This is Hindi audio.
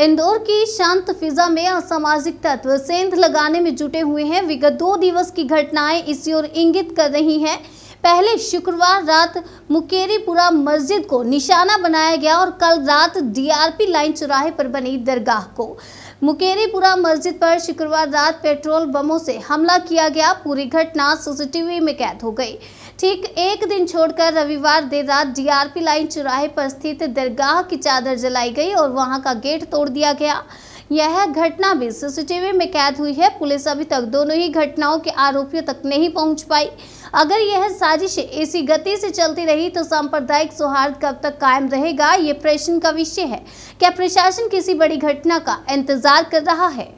इंदौर की शांत फिजा में असामाजिक तत्व सेंध लगाने में जुटे हुए हैं विगत दो दिवस की घटनाएं इसी ओर इंगित कर रही हैं पहले शुक्रवार रात मुकेरीपुरा मस्जिद को निशाना बनाया गया और कल रात डीआरपी लाइन चौराहे पर बनी दरगाह को मुकेरीपुरा मस्जिद पर शुक्रवार रात पेट्रोल बमों से हमला किया गया पूरी घटना सीसीटीवी में कैद हो गई ठीक एक दिन छोड़कर रविवार देर रात डीआरपी लाइन चौराहे पर स्थित दरगाह की चादर जलाई गई और वहां का गेट तोड़ दिया गया यह घटना भी सीसीटीवी में कैद हुई है पुलिस अभी तक दोनों ही घटनाओं के आरोपियों तक नहीं पहुंच पाई अगर यह साजिश इसी गति से चलती रही तो सांप्रदायिक सौहार्द कब तक कायम रहेगा ये प्रश्न का विषय है क्या प्रशासन किसी बड़ी घटना का इंतजार कर रहा है